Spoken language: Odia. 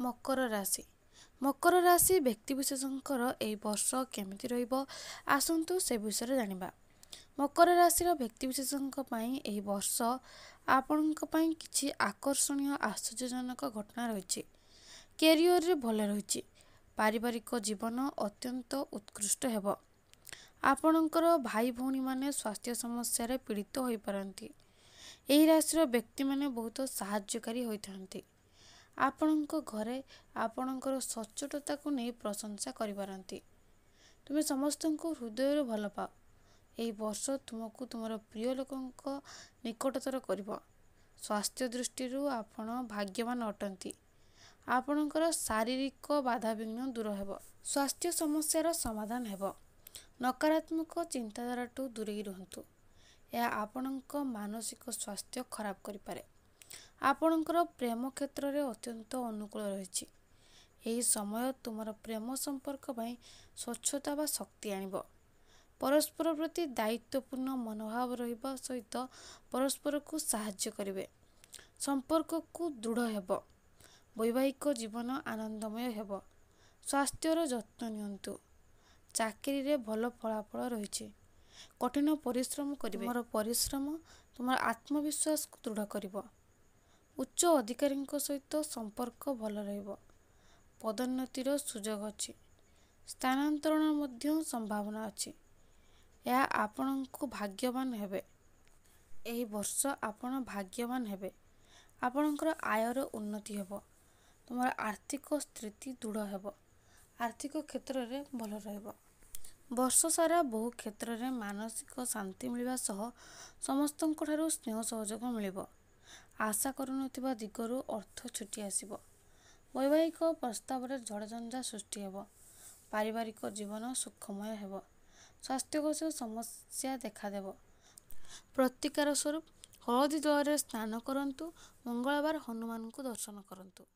ମକର ରାଶି ମକର ରାଶି ବ୍ୟକ୍ତିବିଶେଷଙ୍କର ଏହି ବର୍ଷ କେମିତି ରହିବ ଆସନ୍ତୁ ସେ ବିଷୟରେ ଜାଣିବା ମକର ରାଶିର ବ୍ୟକ୍ତିବିଶେଷଙ୍କ ପାଇଁ ଏହି ବର୍ଷ ଆପଣଙ୍କ ପାଇଁ କିଛି ଆକର୍ଷଣୀୟ ଆଶ୍ଚର୍ଯ୍ୟଜନକ ଘଟଣା ରହିଛି କ୍ୟାରିୟରରେ ଭଲ ରହିଛି ପାରିବାରିକ ଜୀବନ ଅତ୍ୟନ୍ତ ଉତ୍କୃଷ୍ଟ ହେବ ଆପଣଙ୍କର ଭାଇ ଭଉଣୀମାନେ ସ୍ୱାସ୍ଥ୍ୟ ସମସ୍ୟାରେ ପୀଡ଼ିତ ହୋଇପାରନ୍ତି ଏହି ରାଶିର ବ୍ୟକ୍ତିମାନେ ବହୁତ ସାହାଯ୍ୟକାରୀ ହୋଇଥାନ୍ତି ଆପଣଙ୍କ ଘରେ ଆପଣଙ୍କର ସଚ୍ଚୋଟତାକୁ ନେଇ ପ୍ରଶଂସା କରିପାରନ୍ତି ତୁମେ ସମସ୍ତଙ୍କୁ ହୃଦୟରୁ ଭଲ ପାଅ ଏହି ବର୍ଷ ତୁମକୁ ତୁମର ପ୍ରିୟ ଲୋକଙ୍କ ନିକଟତର କରିବ ସ୍ୱାସ୍ଥ୍ୟ ଦୃଷ୍ଟିରୁ ଆପଣ ଭାଗ୍ୟବାନ ଅଟନ୍ତି ଆପଣଙ୍କର ଶାରୀରିକ ବାଧାବିଘ୍ନ ଦୂର ହେବ ସ୍ୱାସ୍ଥ୍ୟ ସମସ୍ୟାର ସମାଧାନ ହେବ ନକାରାତ୍ମକ ଚିନ୍ତାଧାରାଠୁ ଦୂରେଇ ରୁହନ୍ତୁ ଏହା ଆପଣଙ୍କ ମାନସିକ ସ୍ୱାସ୍ଥ୍ୟ ଖରାପ କରିପାରେ ଆପଣଙ୍କର ପ୍ରେମ କ୍ଷେତ୍ରରେ ଅତ୍ୟନ୍ତ ଅନୁକୂଳ ରହିଛି ଏହି ସମୟ ତୁମର ପ୍ରେମ ସମ୍ପର୍କ ପାଇଁ ସ୍ୱଚ୍ଛତା ବା ଶକ୍ତି ଆଣିବ ପରସ୍ପର ପ୍ରତି ଦାୟିତ୍ୱପୂର୍ଣ୍ଣ ମନୋଭାବ ରହିବା ସହିତ ପରସ୍ପରକୁ ସାହାଯ୍ୟ କରିବେ ସମ୍ପର୍କକୁ ଦୃଢ଼ ହେବ ବୈବାହିକ ଜୀବନ ଆନନ୍ଦମୟ ହେବ ସ୍ୱାସ୍ଥ୍ୟର ଯତ୍ନ ନିଅନ୍ତୁ ଚାକିରିରେ ଭଲ ଫଳାଫଳ ରହିଛି କଠିନ ପରିଶ୍ରମ କରିବେ ମୋର ପରିଶ୍ରମ ତୁମର ଆତ୍ମବିଶ୍ୱାସକୁ ଦୃଢ଼ କରିବ ଉଚ୍ଚ ଅଧିକାରୀଙ୍କ ସହିତ ସମ୍ପର୍କ ଭଲ ରହିବ ପଦୋନ୍ନତିର ସୁଯୋଗ ଅଛି ସ୍ଥାନାନ୍ତରଣ ମଧ୍ୟ ସମ୍ଭାବନା ଅଛି ଏହା ଆପଣଙ୍କୁ ଭାଗ୍ୟବାନ ହେବେ ଏହି ବର୍ଷ ଆପଣ ଭାଗ୍ୟବାନ ହେବେ ଆପଣଙ୍କର ଆୟର ଉନ୍ନତି ହେବ ତୁମର ଆର୍ଥିକ ସ୍ଥିତି ଦୃଢ଼ ହେବ ଆର୍ଥିକ କ୍ଷେତ୍ରରେ ଭଲ ରହିବ ବର୍ଷ ସାରା ବହୁ କ୍ଷେତ୍ରରେ ମାନସିକ ଶାନ୍ତି ମିଳିବା ସହ ସମସ୍ତଙ୍କଠାରୁ ସ୍ନେହ ସହଯୋଗ ମିଳିବ ଆଶା କରୁନଥିବା ଦିଗରୁ ଅର୍ଥ ଛୁଟି ଆସିବ ବୈବାହିକ ପ୍ରସ୍ତାବରେ ଝଡ଼ଝଞ୍ଜା ସୃଷ୍ଟି ହେବ ପାରିବାରିକ ଜୀବନ ସୁଖମୟ ହେବ ସ୍ୱାସ୍ଥ୍ୟଗତ ସମସ୍ୟା ଦେଖାଦେବ ପ୍ରତିକାର ସ୍ୱରୂପ ହଳଦୀ ଦଳରେ ସ୍ନାନ କରନ୍ତୁ ମଙ୍ଗଳବାର ହନୁମାନଙ୍କୁ ଦର୍ଶନ କରନ୍ତୁ